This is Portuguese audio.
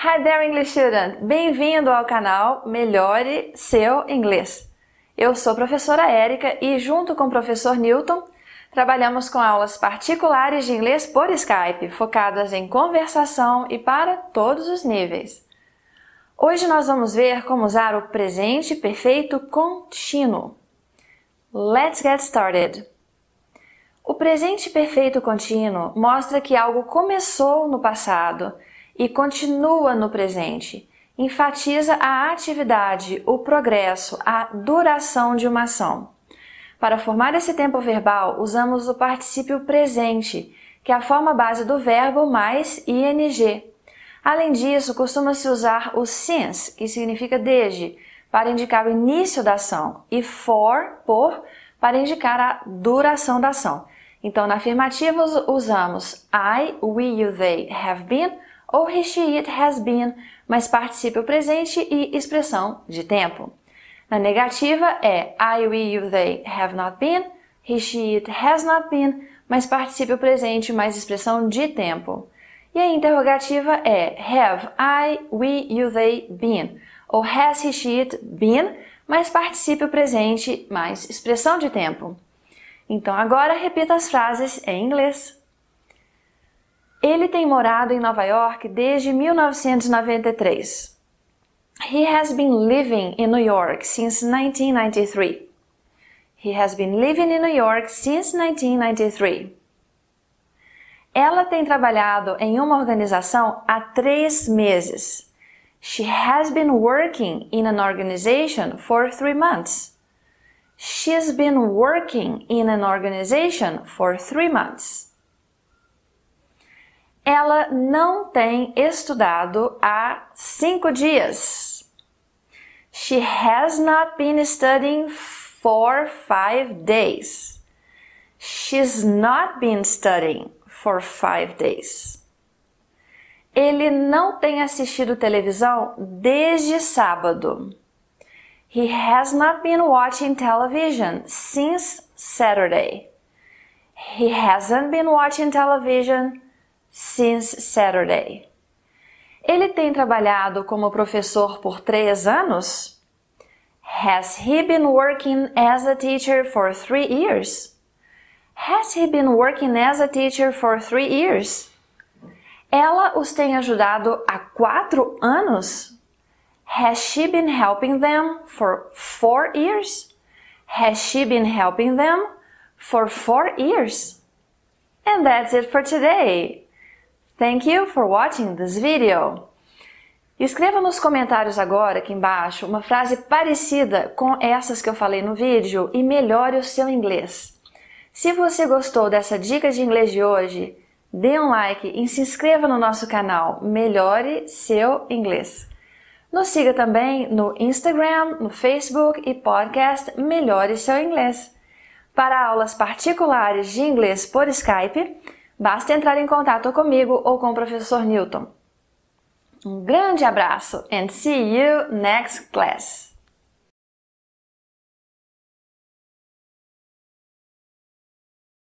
Hi there English student! Bem-vindo ao canal Melhore Seu Inglês. Eu sou a professora Érica e junto com o professor Newton trabalhamos com aulas particulares de inglês por Skype, focadas em conversação e para todos os níveis. Hoje nós vamos ver como usar o presente perfeito contínuo. Let's get started! O presente perfeito contínuo mostra que algo começou no passado e continua no presente. Enfatiza a atividade, o progresso, a duração de uma ação. Para formar esse tempo verbal, usamos o particípio presente, que é a forma base do verbo mais ing. Além disso, costuma-se usar o since, que significa desde, para indicar o início da ação, e for, por, para indicar a duração da ação. Então, na afirmativa, usamos I, we, you, they have been ou she it has been, mas participio presente e expressão de tempo. Na negativa é I, we, you, they have not been, he, she, it has not been, mas participio presente mais expressão de tempo. E a interrogativa é have I, we, you, they been, ou has he, she, it been, mais participio presente mais expressão de tempo. Então agora repita as frases em inglês. Ele tem morado em Nova York desde 1993. He has been living in New York since 1993. He has been living in New York since 1993. Ela tem trabalhado em uma organização há três meses. She has been working in an organization for three months. She's been working in an organization for three months ela não tem estudado há cinco dias. She has not been studying for five days. She's not been studying for five days. Ele não tem assistido televisão desde sábado. He has not been watching television since Saturday. He hasn't been watching television since Saturday. Ele tem trabalhado como professor por três anos? Has he been working as a teacher for three years? Has he been working as a teacher for three years? Ela os tem ajudado há quatro anos? Has she been helping them for four years? Has she been helping them for four years? And that's it for today. Thank you for watching this video. Escreva nos comentários agora aqui embaixo uma frase parecida com essas que eu falei no vídeo e melhore o seu inglês. Se você gostou dessa dica de inglês de hoje, dê um like e se inscreva no nosso canal Melhore Seu Inglês. Nos siga também no Instagram, no Facebook e podcast Melhore Seu Inglês. Para aulas particulares de inglês por Skype, Basta entrar em contato comigo ou com o professor Newton. Um grande abraço and see you next class!